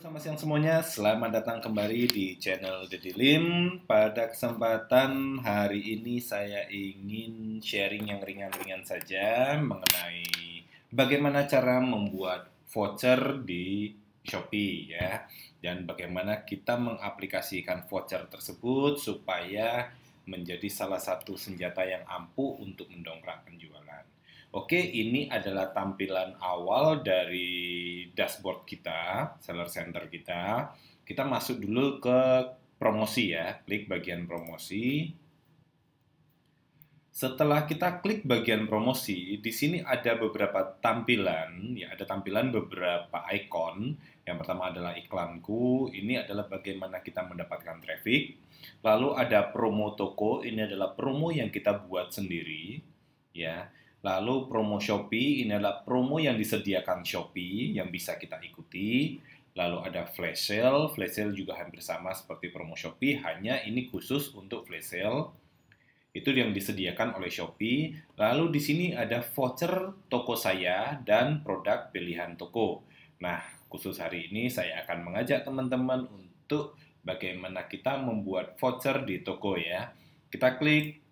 Selamat siang semuanya, selamat datang kembali di channel Deddy Lim. Pada kesempatan hari ini saya ingin sharing yang ringan-ringan saja mengenai bagaimana cara membuat voucher di Shopee ya dan bagaimana kita mengaplikasikan voucher tersebut supaya menjadi salah satu senjata yang ampuh untuk mendongkrak penjualan oke ini adalah tampilan awal dari dashboard kita, seller center kita. Kita masuk dulu ke promosi ya, klik bagian promosi. Setelah kita klik bagian promosi, di sini ada beberapa tampilan, ya ada tampilan beberapa ikon. Yang pertama adalah iklanku, ini adalah bagaimana kita mendapatkan traffic. Lalu ada promo toko, ini adalah promo yang kita buat sendiri, ya. Lalu promo Shopee ini adalah promo yang disediakan Shopee yang bisa kita ikuti. Lalu ada flash sale, flash sale juga hampir sama seperti promo Shopee, hanya ini khusus untuk flash sale. Itu yang disediakan oleh Shopee. Lalu di sini ada voucher toko saya dan produk pilihan toko. Nah, khusus hari ini saya akan mengajak teman-teman untuk bagaimana kita membuat voucher di toko ya. Kita klik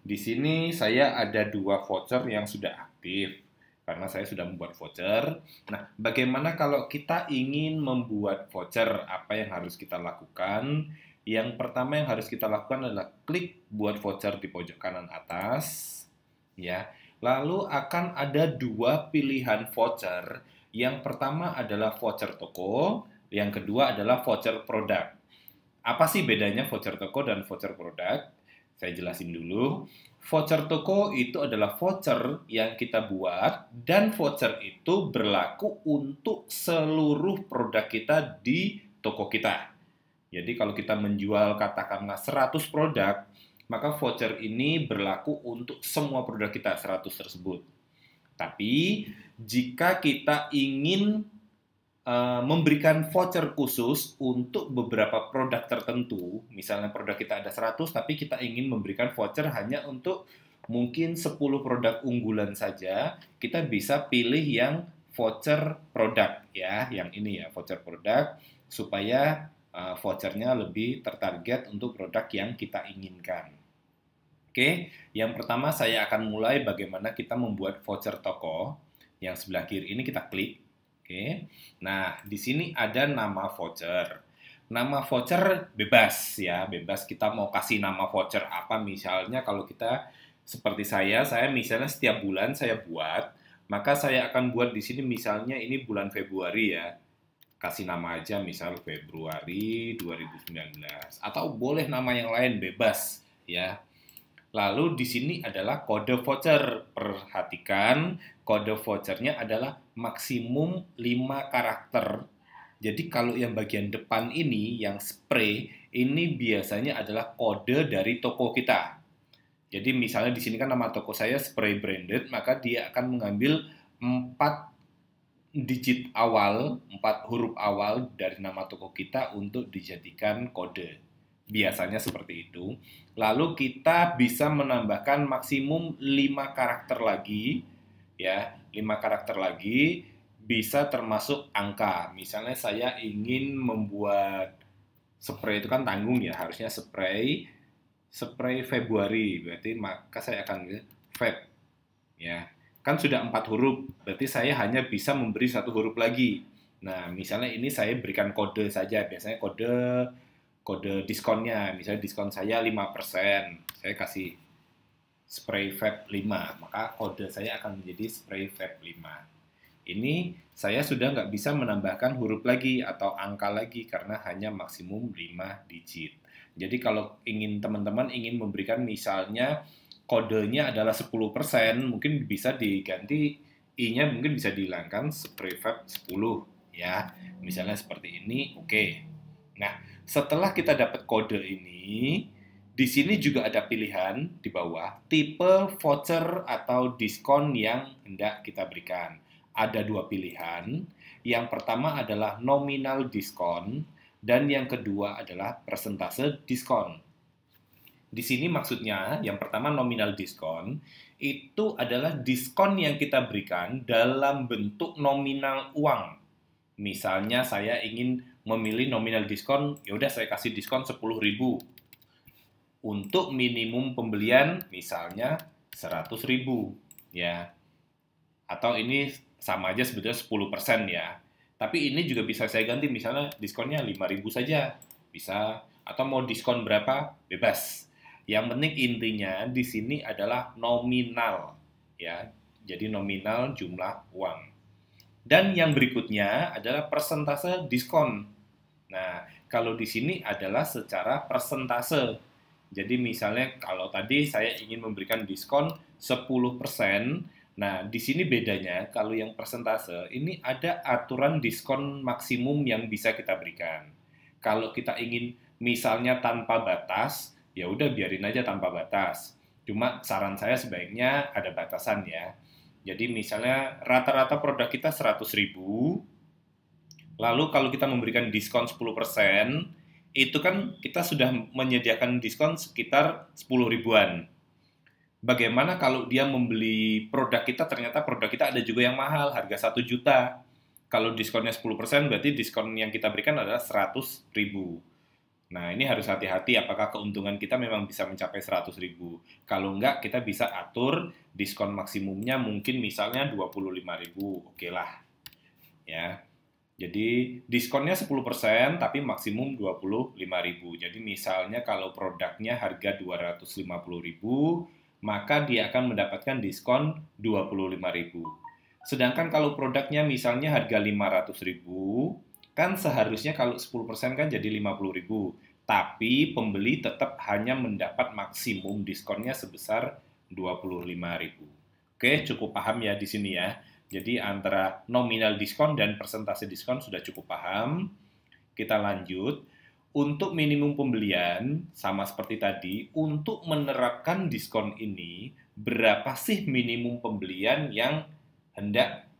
di sini saya ada dua voucher yang sudah aktif karena saya sudah membuat voucher. Nah, bagaimana kalau kita ingin membuat voucher? Apa yang harus kita lakukan? Yang pertama yang harus kita lakukan adalah klik buat voucher di pojok kanan atas, ya. Lalu akan ada dua pilihan voucher. Yang pertama adalah voucher toko, yang kedua adalah voucher produk. Apa sih bedanya voucher toko dan voucher produk? Saya jelasin dulu. Voucher toko itu adalah voucher yang kita buat dan voucher itu berlaku untuk seluruh produk kita di toko kita. Jadi kalau kita menjual katakanlah 100 produk, maka voucher ini berlaku untuk semua produk kita 100 tersebut. Tapi jika kita ingin Eh, memberikan voucher khusus untuk beberapa produk tertentu. Misalnya produk kita ada 100 tapi kita ingin memberikan voucher hanya untuk mungkin 10 produk unggulan saja. Kita bisa pilih yang voucher produk ya, yang ini ya, voucher produk supaya uh, vouchernya lebih tertarget untuk produk yang kita inginkan. Oke, yang pertama saya akan mulai bagaimana kita membuat voucher toko. Yang sebelah kiri ini kita klik Oke. Nah, di sini ada nama voucher. Nama voucher bebas ya, bebas kita mau kasih nama voucher apa misalnya kalau kita seperti saya, saya misalnya setiap bulan saya buat, maka saya akan buat di sini misalnya ini bulan Februari ya. Kasih nama aja misal Februari 2019 atau boleh nama yang lain bebas ya. Lalu di sini adalah kode voucher. Perhatikan kode vouchernya adalah maksimum 5 karakter. Jadi kalau yang bagian depan ini, yang spray, ini biasanya adalah kode dari toko kita. Jadi misalnya di sini kan nama toko saya spray branded, maka dia akan mengambil 4 digit awal, 4 huruf awal dari nama toko kita untuk dijadikan kode. Biasanya seperti itu. Lalu kita bisa menambahkan maksimum 5 karakter lagi ya lima karakter lagi bisa termasuk angka misalnya saya ingin membuat spray itu kan tanggung ya harusnya spray spray Februari berarti maka saya akan Feb ya kan sudah empat huruf berarti saya hanya bisa memberi satu huruf lagi nah misalnya ini saya berikan kode saja biasanya kode kode diskonnya misalnya diskon saya 5% saya kasih spray vape 5, maka kode saya akan menjadi spray vape 5. Ini saya sudah nggak bisa menambahkan huruf lagi atau angka lagi karena hanya maksimum 5 digit. Jadi kalau ingin teman-teman ingin memberikan misalnya kodenya adalah 10%, mungkin bisa diganti I-nya mungkin bisa dihilangkan spray vape 10 ya. Misalnya seperti ini, oke. Okay. Nah, setelah kita dapat kode ini, di sini juga ada pilihan di bawah tipe voucher atau diskon yang hendak kita berikan. Ada dua pilihan. Yang pertama adalah nominal diskon dan yang kedua adalah persentase diskon. Di sini maksudnya yang pertama nominal diskon itu adalah diskon yang kita berikan dalam bentuk nominal uang. Misalnya saya ingin memilih nominal diskon, yaudah saya kasih diskon 10.000 untuk minimum pembelian misalnya seratus ribu ya. Atau ini sama aja sebetulnya 10% ya. Tapi ini juga bisa saya ganti misalnya diskonnya 5000 saja. Bisa atau mau diskon berapa bebas. Yang penting intinya di sini adalah nominal ya. Jadi nominal jumlah uang. Dan yang berikutnya adalah persentase diskon. Nah, kalau di sini adalah secara persentase jadi misalnya kalau tadi saya ingin memberikan diskon 10%, nah di sini bedanya kalau yang persentase ini ada aturan diskon maksimum yang bisa kita berikan. Kalau kita ingin misalnya tanpa batas, ya udah biarin aja tanpa batas. Cuma saran saya sebaiknya ada batasan ya. Jadi misalnya rata-rata produk kita 100.000, lalu kalau kita memberikan diskon 10%, itu kan kita sudah menyediakan diskon sekitar 10 ribuan. Bagaimana kalau dia membeli produk kita, ternyata produk kita ada juga yang mahal, harga 1 juta. Kalau diskonnya 10%, berarti diskon yang kita berikan adalah 100 ribu. Nah, ini harus hati-hati apakah keuntungan kita memang bisa mencapai 100 ribu. Kalau enggak, kita bisa atur diskon maksimumnya mungkin misalnya 25 ribu. Oke okay lah. Ya. Jadi diskonnya 10% tapi maksimum 25.000. Jadi misalnya kalau produknya harga 250.000, maka dia akan mendapatkan diskon 25.000. Sedangkan kalau produknya misalnya harga 500.000, kan seharusnya kalau 10% kan jadi 50.000, tapi pembeli tetap hanya mendapat maksimum diskonnya sebesar 25.000. Oke, cukup paham ya di sini ya. Jadi antara nominal diskon dan persentase diskon sudah cukup paham. Kita lanjut. Untuk minimum pembelian, sama seperti tadi, untuk menerapkan diskon ini, berapa sih minimum pembelian yang hendak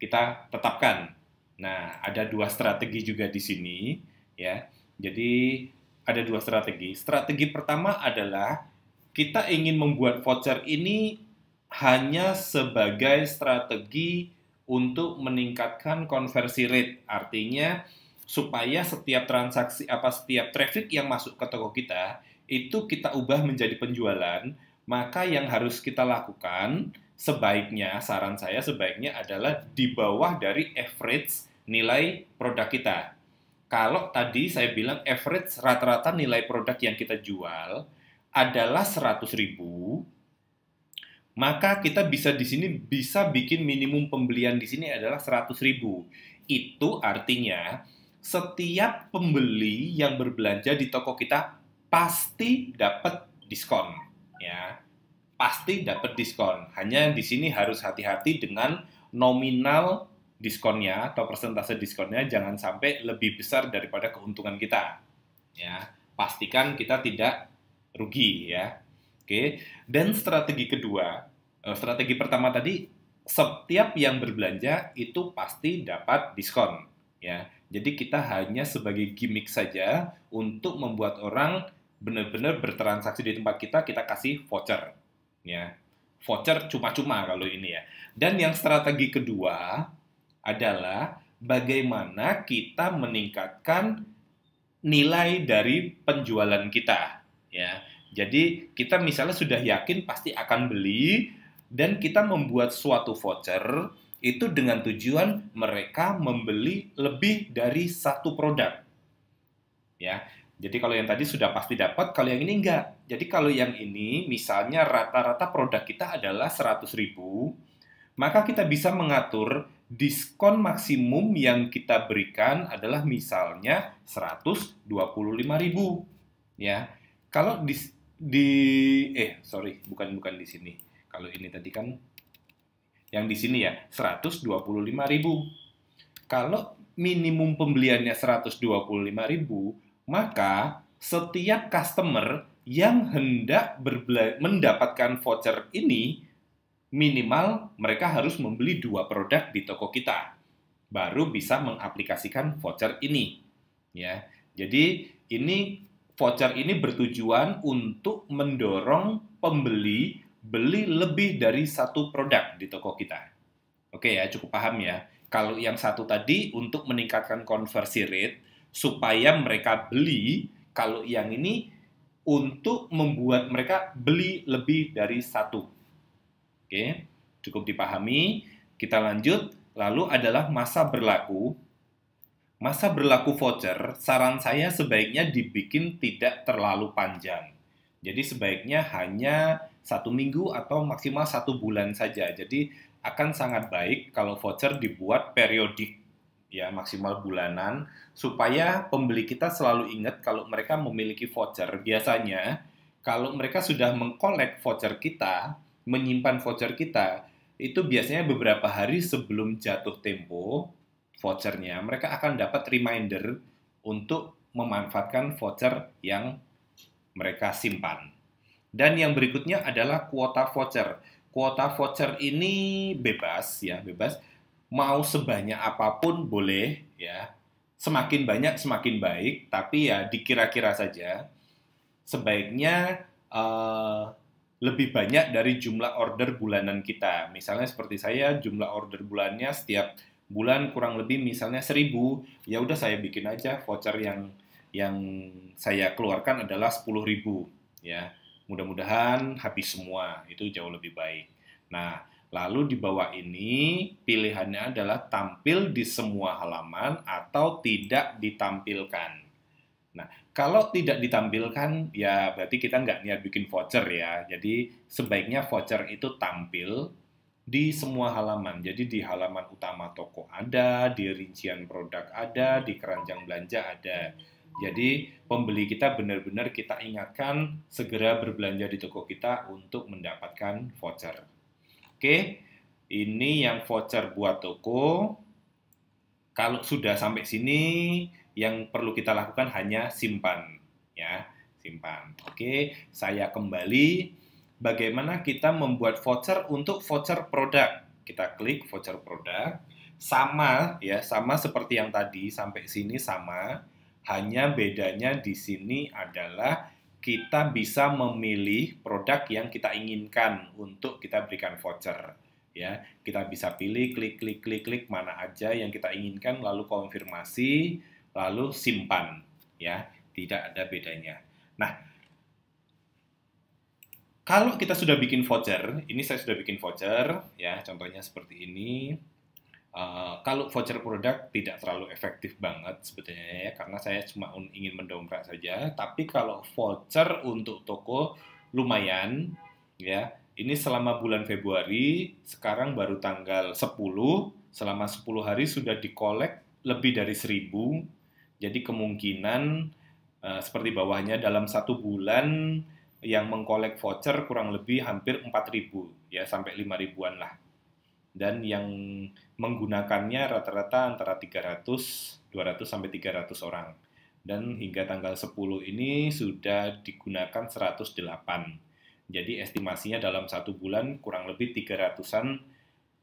kita tetapkan? Nah, ada dua strategi juga di sini, ya. Jadi, ada dua strategi. Strategi pertama adalah kita ingin membuat voucher ini hanya sebagai strategi untuk meningkatkan konversi rate. Artinya supaya setiap transaksi apa setiap traffic yang masuk ke toko kita itu kita ubah menjadi penjualan, maka yang harus kita lakukan sebaiknya saran saya sebaiknya adalah di bawah dari average nilai produk kita. Kalau tadi saya bilang average rata-rata nilai produk yang kita jual adalah 100 ribu, maka kita bisa di sini bisa bikin minimum pembelian di sini adalah 100.000. Itu artinya setiap pembeli yang berbelanja di toko kita pasti dapat diskon ya. Pasti dapat diskon. Hanya di sini harus hati-hati dengan nominal diskonnya atau persentase diskonnya jangan sampai lebih besar daripada keuntungan kita. Ya, pastikan kita tidak rugi ya Oke. Dan strategi kedua, eh, strategi pertama tadi setiap yang berbelanja itu pasti dapat diskon ya. Jadi kita hanya sebagai gimmick saja untuk membuat orang benar-benar bertransaksi di tempat kita kita kasih voucher ya. Voucher cuma-cuma kalau ini ya. Dan yang strategi kedua adalah bagaimana kita meningkatkan nilai dari penjualan kita ya jadi kita misalnya sudah yakin pasti akan beli dan kita membuat suatu voucher itu dengan tujuan mereka membeli lebih dari satu produk. Ya. Jadi kalau yang tadi sudah pasti dapat, kalau yang ini enggak. Jadi kalau yang ini misalnya rata-rata produk kita adalah 100.000, maka kita bisa mengatur diskon maksimum yang kita berikan adalah misalnya 125.000. Ya. Kalau dis di eh sorry bukan bukan di sini kalau ini tadi kan yang di sini ya 125.000 kalau minimum pembeliannya 125.000 maka setiap customer yang hendak mendapatkan voucher ini minimal mereka harus membeli dua produk di toko kita baru bisa mengaplikasikan voucher ini ya jadi ini voucher ini bertujuan untuk mendorong pembeli beli lebih dari satu produk di toko kita. Oke ya, cukup paham ya. Kalau yang satu tadi untuk meningkatkan konversi rate supaya mereka beli, kalau yang ini untuk membuat mereka beli lebih dari satu. Oke, cukup dipahami. Kita lanjut. Lalu adalah masa berlaku masa berlaku voucher, saran saya sebaiknya dibikin tidak terlalu panjang. Jadi sebaiknya hanya satu minggu atau maksimal satu bulan saja. Jadi akan sangat baik kalau voucher dibuat periodik, ya maksimal bulanan, supaya pembeli kita selalu ingat kalau mereka memiliki voucher. Biasanya kalau mereka sudah mengkolek voucher kita, menyimpan voucher kita, itu biasanya beberapa hari sebelum jatuh tempo, vouchernya, mereka akan dapat reminder untuk memanfaatkan voucher yang mereka simpan. Dan yang berikutnya adalah kuota voucher. Kuota voucher ini bebas ya, bebas. Mau sebanyak apapun boleh ya. Semakin banyak semakin baik, tapi ya dikira-kira saja. Sebaiknya uh, lebih banyak dari jumlah order bulanan kita. Misalnya seperti saya, jumlah order bulannya setiap bulan kurang lebih misalnya seribu ya udah saya bikin aja voucher yang yang saya keluarkan adalah sepuluh ribu ya mudah-mudahan habis semua itu jauh lebih baik nah lalu di bawah ini pilihannya adalah tampil di semua halaman atau tidak ditampilkan Nah, kalau tidak ditampilkan, ya berarti kita nggak niat bikin voucher ya. Jadi, sebaiknya voucher itu tampil di semua halaman. Jadi di halaman utama toko ada, di rincian produk ada, di keranjang belanja ada. Jadi pembeli kita benar-benar kita ingatkan segera berbelanja di toko kita untuk mendapatkan voucher. Oke, ini yang voucher buat toko. Kalau sudah sampai sini, yang perlu kita lakukan hanya simpan ya simpan oke saya kembali bagaimana kita membuat voucher untuk voucher produk. Kita klik voucher produk, sama ya, sama seperti yang tadi sampai sini sama, hanya bedanya di sini adalah kita bisa memilih produk yang kita inginkan untuk kita berikan voucher ya. Kita bisa pilih klik klik klik klik mana aja yang kita inginkan lalu konfirmasi, lalu simpan ya. Tidak ada bedanya. Nah, kalau kita sudah bikin voucher, ini saya sudah bikin voucher, ya contohnya seperti ini. Uh, kalau voucher produk tidak terlalu efektif banget sebetulnya ya, karena saya cuma ingin mendongkrak saja. Tapi kalau voucher untuk toko lumayan, ya. Ini selama bulan Februari, sekarang baru tanggal 10, selama 10 hari sudah dikolek lebih dari 1000. Jadi kemungkinan uh, seperti bawahnya dalam satu bulan yang mengkolek voucher kurang lebih hampir 4.000 ya sampai 5.000-an lah. Dan yang menggunakannya rata-rata antara 300, 200 sampai 300 orang. Dan hingga tanggal 10 ini sudah digunakan 108. Jadi estimasinya dalam satu bulan kurang lebih 300-an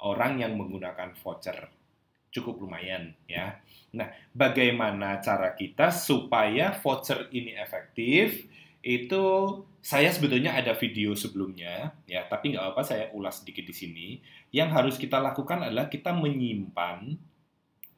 orang yang menggunakan voucher. Cukup lumayan ya. Nah, bagaimana cara kita supaya voucher ini efektif? itu saya sebetulnya ada video sebelumnya ya tapi nggak apa-apa saya ulas sedikit di sini yang harus kita lakukan adalah kita menyimpan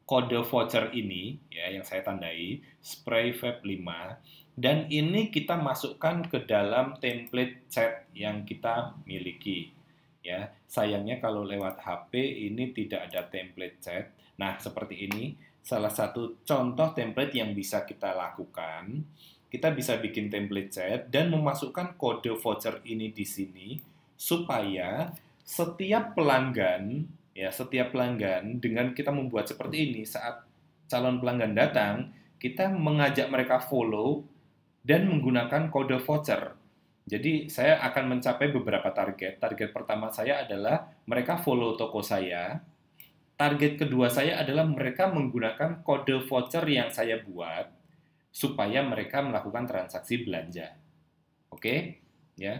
kode voucher ini ya yang saya tandai spray vape 5 dan ini kita masukkan ke dalam template chat yang kita miliki ya sayangnya kalau lewat HP ini tidak ada template chat nah seperti ini salah satu contoh template yang bisa kita lakukan. Kita bisa bikin template chat dan memasukkan kode voucher ini di sini supaya setiap pelanggan ya setiap pelanggan dengan kita membuat seperti ini saat calon pelanggan datang kita mengajak mereka follow dan menggunakan kode voucher. Jadi saya akan mencapai beberapa target. Target pertama saya adalah mereka follow toko saya, target kedua saya adalah mereka menggunakan kode voucher yang saya buat supaya mereka melakukan transaksi belanja. Oke? Okay? Ya.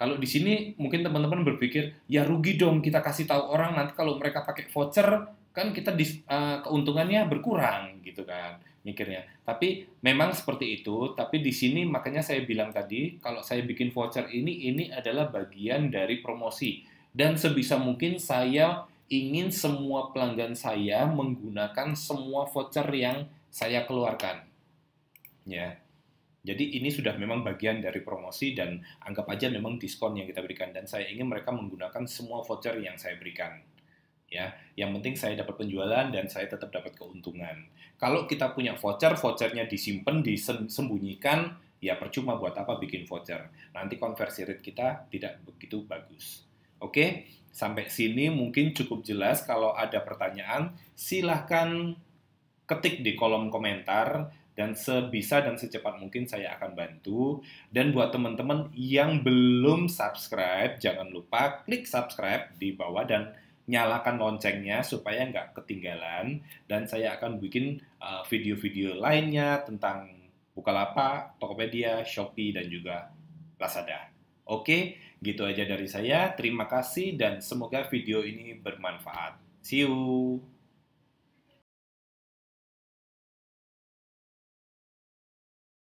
Kalau di sini mungkin teman-teman berpikir, ya rugi dong kita kasih tahu orang nanti kalau mereka pakai voucher kan kita dis, uh, keuntungannya berkurang gitu kan mikirnya. Tapi memang seperti itu, tapi di sini makanya saya bilang tadi kalau saya bikin voucher ini ini adalah bagian dari promosi dan sebisa mungkin saya ingin semua pelanggan saya menggunakan semua voucher yang saya keluarkan. Ya. Jadi ini sudah memang bagian dari promosi dan anggap aja memang diskon yang kita berikan dan saya ingin mereka menggunakan semua voucher yang saya berikan. Ya, yang penting saya dapat penjualan dan saya tetap dapat keuntungan. Kalau kita punya voucher, vouchernya disimpan, disembunyikan, ya percuma buat apa bikin voucher. Nanti konversi rate kita tidak begitu bagus. Oke, Sampai sini mungkin cukup jelas. Kalau ada pertanyaan, silahkan ketik di kolom komentar dan sebisa dan secepat mungkin saya akan bantu. Dan buat teman-teman yang belum subscribe, jangan lupa klik subscribe di bawah dan nyalakan loncengnya supaya nggak ketinggalan. Dan saya akan bikin eh, video-video lainnya tentang Bukalapak, Tokopedia, Shopee, dan juga Lazada. Oke, Gitu aja dari saya. Terima kasih dan semoga video ini bermanfaat. See you.